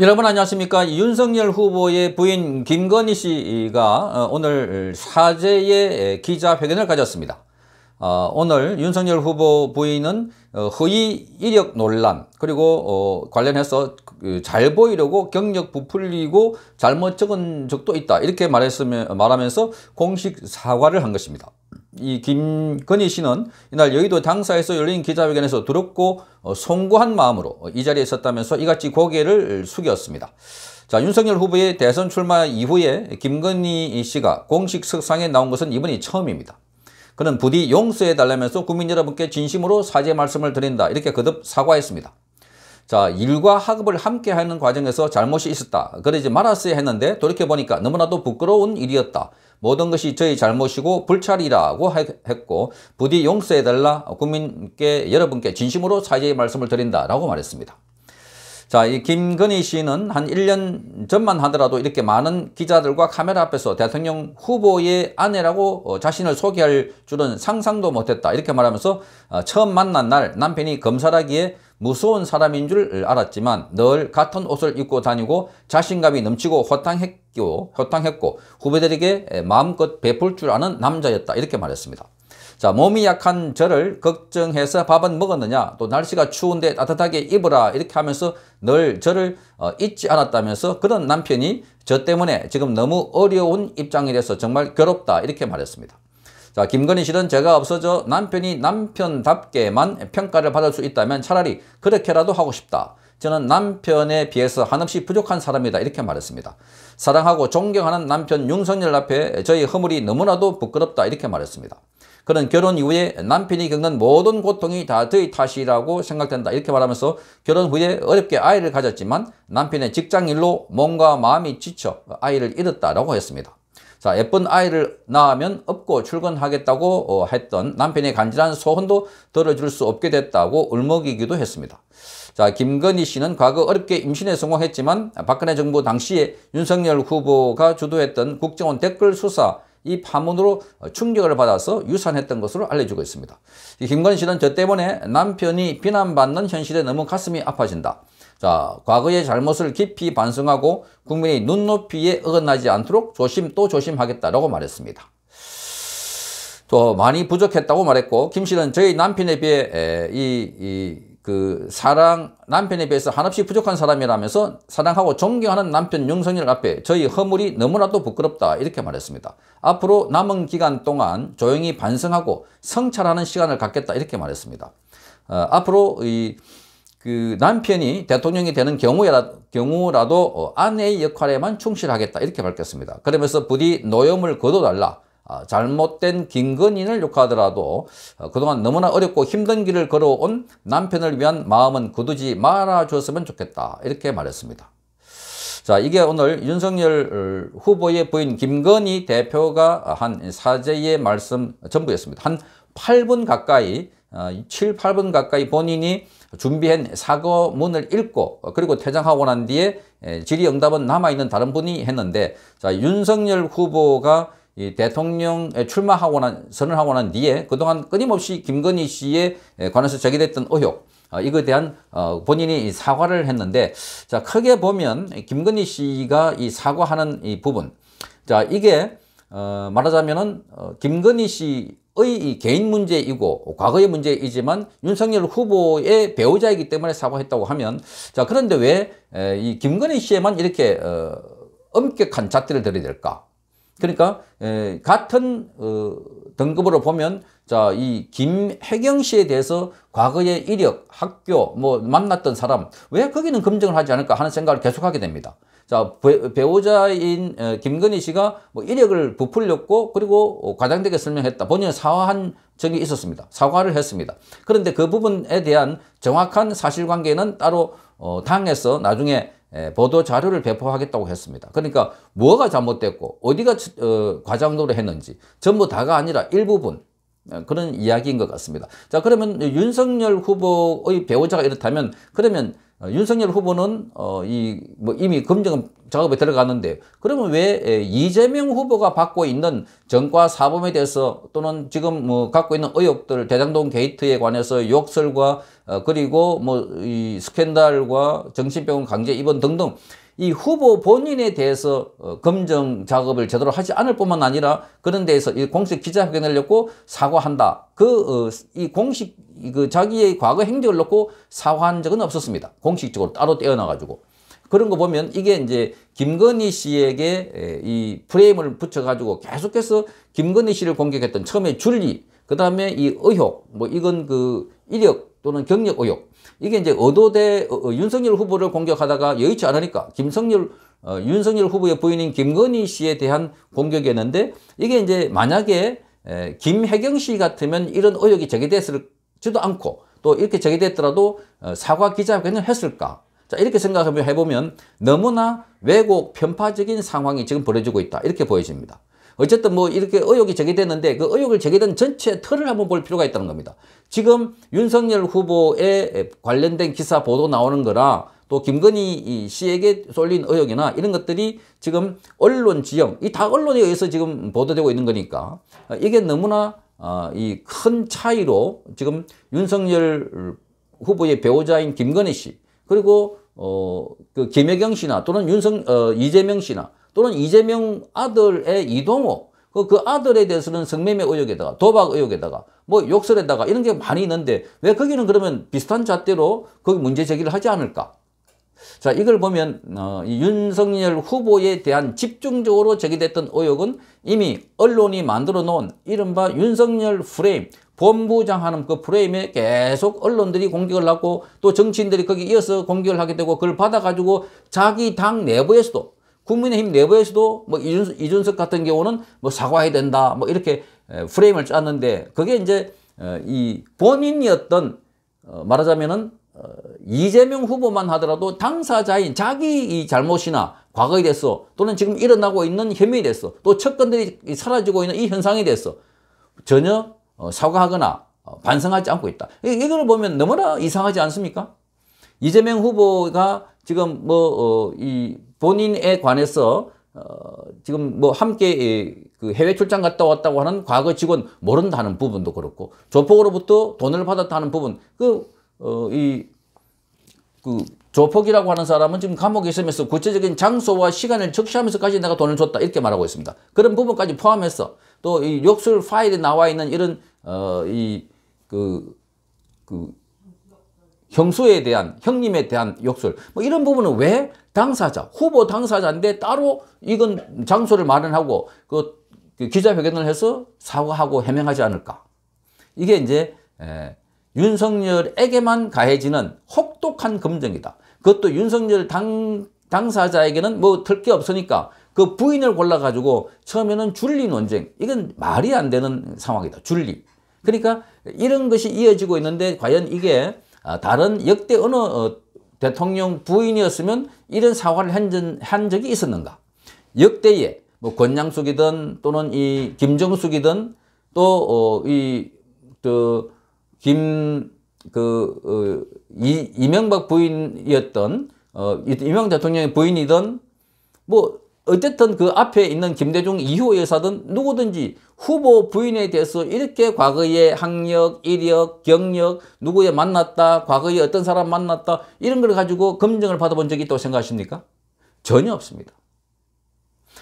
여러분 안녕하십니까 윤석열 후보의 부인 김건희 씨가 어, 오늘 사제의 기자회견을 가졌습니다 어, 오늘 윤석열 후보 부인은 어, 허위 이력 논란 그리고 관련해서 그 잘 보이려고 경력 부풀리고 잘못 적은 적도 있다 이렇게 말했으며, 말하면서 공식 사과를 한 것입니다 이 김건희 씨는 이날 여의도 당사에서 열린 기자회견에서 두렵고 어, 송구한 마음으로 이 자리에 있었다면서 이같이 고개를 숙였습니다. 자 윤석열 후보의 대선 출마 이후에 김건희 씨가 공식 석상에 나온 것은 이번이 처음입니다. 그는 부디 용서해달라면서 국민 여러분께 진심으로 사죄 말씀을 드린다 이렇게 거듭 사과했습니다. 자 일과 학업을 함께 하는 과정에서 잘못이 있었다. 그러지 말았어야 했는데 돌이켜보니까 너무나도 부끄러운 일이었다. 모든 것이 저희 잘못이고 불찰이라고 했고 부디 용서해달라 국민께 여러분께 진심으로 사죄의 말씀을 드린다라고 말했습니다. 자, 이 김건희 씨는 한 1년 전만 하더라도 이렇게 많은 기자들과 카메라 앞에서 대통령 후보의 아내라고 어, 자신을 소개할 줄은 상상도 못했다. 이렇게 말하면서 어, 처음 만난 날 남편이 검사라기에 무서운 사람인 줄 알았지만 늘 같은 옷을 입고 다니고 자신감이 넘치고 허탕했고, 허탕했고 후배들에게 마음껏 베풀 줄 아는 남자였다. 이렇게 말했습니다. 자, 몸이 약한 저를 걱정해서 밥은 먹었느냐, 또 날씨가 추운데 따뜻하게 입어라, 이렇게 하면서 늘 저를 어, 잊지 않았다면서 그런 남편이 저 때문에 지금 너무 어려운 입장이 돼서 정말 괴롭다, 이렇게 말했습니다. 자 김건희 씨는 제가 없어져 남편이 남편답게만 평가를 받을 수 있다면 차라리 그렇게라도 하고 싶다. 저는 남편에 비해서 한없이 부족한 사람이다 이렇게 말했습니다. 사랑하고 존경하는 남편 윤석열 앞에 저희 허물이 너무나도 부끄럽다 이렇게 말했습니다. 그는 결혼 이후에 남편이 겪는 모든 고통이 다 저의 탓이라고 생각된다 이렇게 말하면서 결혼 후에 어렵게 아이를 가졌지만 남편의 직장일로 몸과 마음이 지쳐 아이를 잃었다라고 했습니다. 자, 예쁜 아이를 낳으면 업고 출근하겠다고 어, 했던 남편의 간절한 소원도 들어줄 수 없게 됐다고 울먹이기도 했습니다. 자, 김건희 씨는 과거 어렵게 임신에 성공했지만 박근혜 정부 당시에 윤석열 후보가 주도했던 국정원 댓글 수사 이 파문으로 충격을 받아서 유산했던 것으로 알려지고 있습니다. 김건희 씨는 저 때문에 남편이 비난받는 현실에 너무 가슴이 아파진다. 자, 과거의 잘못을 깊이 반성하고 국민의 눈높이에 어긋나지 않도록 조심 또 조심하겠다라고 말했습니다. 또 많이 부족했다고 말했고 김 씨는 저희 남편에 비해 에, 이, 이, 그 사랑 남편에 비해서 한없이 부족한 사람이라면서 사랑하고 존경하는 남편 윤석열 앞에 저희 허물이 너무나도 부끄럽다 이렇게 말했습니다. 앞으로 남은 기간 동안 조용히 반성하고 성찰하는 시간을 갖겠다 이렇게 말했습니다. 어, 앞으로 이그 남편이 대통령이 되는 경우에라, 경우라도 어, 아내의 역할에만 충실하겠다 이렇게 밝혔습니다. 그러면서 부디 노염을 거둬달라. 아, 잘못된 김건인을 욕하더라도 어, 그동안 너무나 어렵고 힘든 길을 걸어온 남편을 위한 마음은 거두지 말아줬으면 좋겠다 이렇게 말했습니다. 자 이게 오늘 윤석열 어, 후보의 부인 김건희 대표가 한 사제의 말씀 전부였습니다. 한 8분 가까이 7, 아, 8분 가까이 본인이 준비한 사과문을 읽고 그리고 퇴장하고 난 뒤에 예, 질의응답은 남아있는 다른 분이 했는데 자 윤석열 후보가 이 대통령 출마하고 난 선언하고 난 뒤에 그동안 끊임없이 김건희 씨에 관해서 제기됐던 의혹 어, 이거에 대한 어, 본인이 사과를 했는데 자 크게 보면 김건희 씨가 이 사과하는 이 부분 자 이게 어, 말하자면은 어, 김건희 씨의 개인 문제이고 과거의 문제이지만 윤석열 후보의 배우자이기 때문에 사과했다고 하면 자 그런데 왜 이 김건희 씨에만 이렇게 어, 엄격한 잣대를 들이댈까? 그러니까 에, 같은 어, 등급으로 보면 자 이 김혜경 씨에 대해서 과거의 이력, 학교, 뭐 만났던 사람 왜 거기는 검증을 하지 않을까 하는 생각을 계속하게 됩니다. 자 배, 우자인 어, 김건희 씨가 뭐 이력을 부풀렸고 그리고 과장되게 설명했다. 본인은 사과한 적이 있었습니다. 사과를 했습니다. 그런데 그 부분에 대한 정확한 사실관계는 따로 어, 당에서 나중에 예, 보도 자료를 배포하겠다고 했습니다. 그러니까 뭐가 잘못됐고 어디가 어, 과장도로 했는지 전부 다가 아니라 일부분 어, 그런 이야기인 것 같습니다. 자 그러면 윤석열 후보의 배우자가 이렇다면 그러면 어, 윤석열 후보는 어, 이, 뭐 이미 검증 작업에 들어갔는데 그러면 왜 에, 이재명 후보가 받고 있는 전과 사범에 대해서 또는 지금 뭐 갖고 있는 의혹들 대장동 게이트에 관해서 욕설과 어, 그리고 뭐 이 스캔들과 정신병원 강제 입원 등등 이 후보 본인에 대해서 어, 검증 작업을 제대로 하지 않을 뿐만 아니라 그런 데에서 이 공식 기자회견을 열고 사과한다. 그, 어, 이 공식, 그 자기의 과거 행적을 놓고 사과한 적은 없었습니다. 공식적으로 따로 떼어놔가지고. 그런 거 보면 이게 이제 김건희 씨에게 이 프레임을 붙여가지고 계속해서 김건희 씨를 공격했던 처음에 줄리, 그 다음에 이 의혹, 뭐 이건 그 이력 또는 경력 의혹, 이게 이제 어도대 어, 어, 윤석열 후보를 공격하다가 여의치 않으니까 김성열 어, 윤석열 후보의 부인인 김건희 씨에 대한 공격이었는데 이게 이제 만약에 에, 김혜경 씨 같으면 이런 의혹이 제기됐을지도 않고 또 이렇게 제기됐더라도 어, 사과 기자회견을 했을까 자 이렇게 생각해보면 너무나 왜곡 편파적인 상황이 지금 벌어지고 있다 이렇게 보여집니다. 어쨌든 뭐 이렇게 의혹이 제기됐는데 그 의혹을 제기된 전체 틀을 한번 볼 필요가 있다는 겁니다. 지금 윤석열 후보에 관련된 기사 보도 나오는 거라 또 김건희 씨에게 쏠린 의혹이나 이런 것들이 지금 언론 지형, 이 다 언론에 의해서 지금 보도되고 있는 거니까 이게 너무나 어, 이큰 차이로 지금 윤석열 후보의 배우자인 김건희 씨 그리고 어, 그 김혜경 씨나 또는 윤석, 어, 이재명 씨나 또는 이재명 아들의 이동호 그, 그 아들에 대해서는 성매매 의혹에다가 도박 의혹에다가 뭐 욕설에다가 이런 게 많이 있는데 왜 거기는 그러면 비슷한 잣대로 거기 문제 제기를 하지 않을까? 자 이걸 보면 어, 윤석열 후보에 대한 집중적으로 제기됐던 의혹은 이미 언론이 만들어 놓은 이른바 윤석열 프레임 본부장하는 그 프레임에 계속 언론들이 공격을 하고 또 정치인들이 거기 이어서 공격을 하게 되고 그걸 받아가지고 자기 당 내부에서도 국민의힘 내부에서도 뭐 이준석, 이준석 같은 경우는 뭐 사과해야 된다 뭐 이렇게 프레임을 짰는데 그게 이제 어, 이 본인이었던 어, 말하자면은 어, 이재명 후보만 하더라도 당사자인 자기 이 잘못이나 과거에 대해서 또는 지금 일어나고 있는 혐의에 대해서 또 척건들이 사라지고 있는 이 현상에 대해서 전혀 사과하거나 반성하지 않고 있다. 이걸 보면 너무나 이상하지 않습니까? 이재명 후보가 지금 뭐, 어, 본인에 관해서 어, 지금 뭐 함께 예, 그 해외 출장 갔다 왔다고 하는 과거 직원 모른다는 부분도 그렇고 조폭으로부터 돈을 받았다는 부분 그 어, 이, 그 조폭이라고 하는 사람은 지금 감옥에 있으면서 구체적인 장소와 시간을 적시하면서까지 내가 돈을 줬다 이렇게 말하고 있습니다. 그런 부분까지 포함해서 또이 욕설 파일에 나와 있는 이런 어, 이, 그, 그 형수에 대한 형님에 대한 욕설 뭐 이런 부분은 왜 당사자 후보 당사자인데 따로 이건 장소를 마련하고 그, 그 기자회견을 해서 사과하고 해명하지 않을까 이게 이제 에, 윤석열에게만 가해지는 혹독한 검증이다 그것도 윤석열 당, 당사자에게는 뭐틀게 없으니까 그 부인을 골라가지고 처음에는 줄리 논쟁 이건 말이 안 되는 상황이다 줄리 그러니까 이런 것이 이어지고 있는데 과연 이게 아, 다른 역대 어느 어, 대통령 부인이었으면 이런 사과를 한, 한 적이 있었는가? 역대에 뭐 권양숙이든 또는 이 김정숙이든 또이 어, 김, 그, 어, 이, 이명박 부인이었던, 어, 이명 대통령의 부인이던, 뭐, 어쨌든 그 앞에 있는 김대중 2호 여사든 누구든지 후보 부인에 대해서 이렇게 과거의 학력, 이력, 경력, 누구에 만났다, 과거에 어떤 사람 만났다 이런 걸 가지고 검증을 받아본 적이 있다고 생각하십니까? 전혀 없습니다.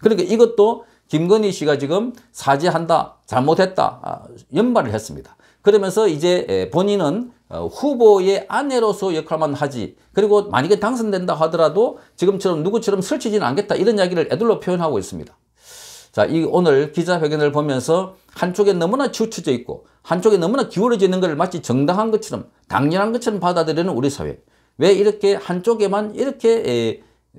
그러니까 이것도 김건희 씨가 지금 사죄한다, 잘못했다, 아, 연발을 했습니다. 그러면서 이제 본인은 어, 후보의 아내로서 역할만 하지 그리고 만약에 당선된다 하더라도 지금처럼 누구처럼 설치지는 않겠다 이런 이야기를 애들로 표현하고 있습니다. 자, 이 오늘 기자회견을 보면서 한쪽에 너무나 치우쳐져 있고 한쪽에 너무나 기울어져 있는 것을 마치 정당한 것처럼 당연한 것처럼 받아들이는 우리 사회. 왜 이렇게 한쪽에만 이렇게 에,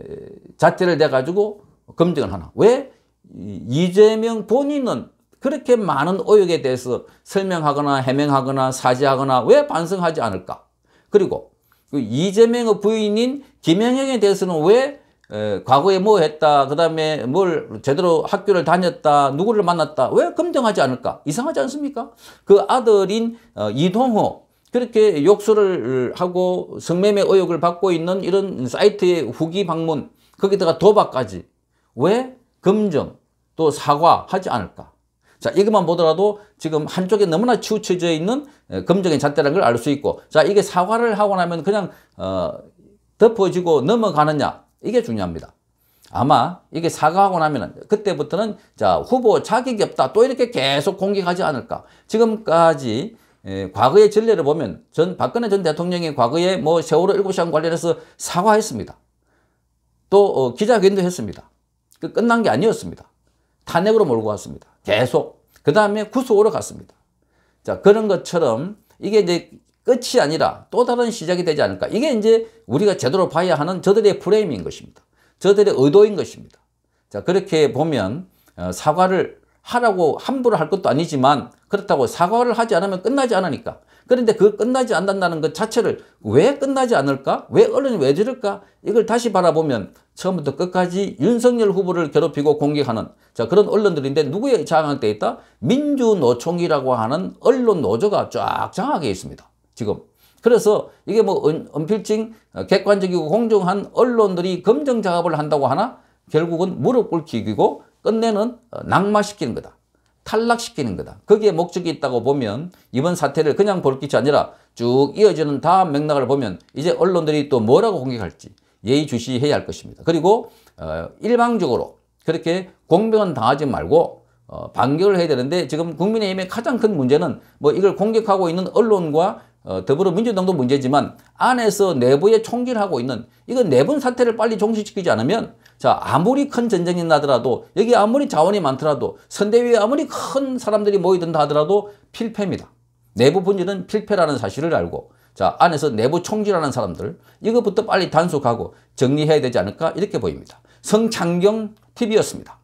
에, 잣대를 대가지고 검증을 하나. 왜 이재명 본인은 그렇게 많은 오역에 대해서 설명하거나 해명하거나 사죄하거나 왜 반성하지 않을까? 그리고 그 이재명의 부인인 김영영에 대해서는 왜 에, 과거에 뭐 했다, 그 다음에 뭘 제대로 학교를 다녔다, 누구를 만났다, 왜 검증하지 않을까? 이상하지 않습니까? 그 아들인 어, 이동호, 그렇게 욕설을 하고 성매매 의혹을 받고 있는 이런 사이트의 후기 방문, 거기다가 도박까지 왜 검증, 또 사과하지 않을까? 자, 이것만 보더라도 지금 한쪽에 너무나 치우쳐져 있는 검증의 잣대라는 걸 알 수 있고, 자, 이게 사과를 하고 나면 그냥, 어, 덮어지고 넘어가느냐, 이게 중요합니다. 아마 이게 사과하고 나면은 그때부터는 자 후보 자격이 없다 또 이렇게 계속 공격하지 않을까 지금까지 에, 과거의 전례를 보면 전 박근혜 전 대통령이 과거에 뭐 세월호 7시간 관련해서 사과했습니다 또 어, 기자회견도 했습니다 그 끝난 게 아니었습니다 탄핵으로 몰고 갔습니다 계속 그 다음에 구속으로 갔습니다 자 그런 것처럼 이게 이제 끝이 아니라 또 다른 시작이 되지 않을까. 이게 이제 우리가 제대로 봐야 하는 저들의 프레임인 것입니다. 저들의 의도인 것입니다. 자, 그렇게 보면 어, 사과를 하라고 함부로 할 것도 아니지만 그렇다고 사과를 하지 않으면 끝나지 않으니까. 그런데 그 끝나지 않는다는 것 자체를 왜 끝나지 않을까? 왜 언론이 왜 저럴까? 이걸 다시 바라보면 처음부터 끝까지 윤석열 후보를 괴롭히고 공격하는 자 그런 언론들인데 누구의 장악돼 있다? 민주노총이라고 하는 언론 노조가 쫙 장악해 있습니다. 지금. 그래서 이게 뭐은필증 어, 객관적이고 공정한 언론들이 검증 작업을 한다고 하나 결국은 무릎 꿇기고 끝내는 어, 낙마시키는 거다. 탈락시키는 거다. 거기에 목적이 있다고 보면 이번 사태를 그냥 볼 것이 아니라 쭉 이어지는 다음 맥락을 보면 이제 언론들이 또 뭐라고 공격할지 예의주시해야 할 것입니다. 그리고 어, 일방적으로 그렇게 공병은 당하지 말고 어, 반격을 해야 되는데 지금 국민의힘의 가장 큰 문제는 뭐 이걸 공격하고 있는 언론과 어, 더불어민주당도 문제지만 안에서 내부에 총질하고 있는 이건 내분 사태를 빨리 종식시키지 않으면 자 아무리 큰 전쟁이 나더라도 여기 아무리 자원이 많더라도 선대위에 아무리 큰 사람들이 모이든다 하더라도 필패입니다. 내부 분열는 필패라는 사실을 알고 자 안에서 내부 총질하는 사람들 이것부터 빨리 단속하고 정리해야 되지 않을까 이렇게 보입니다. 성창경 TV였습니다.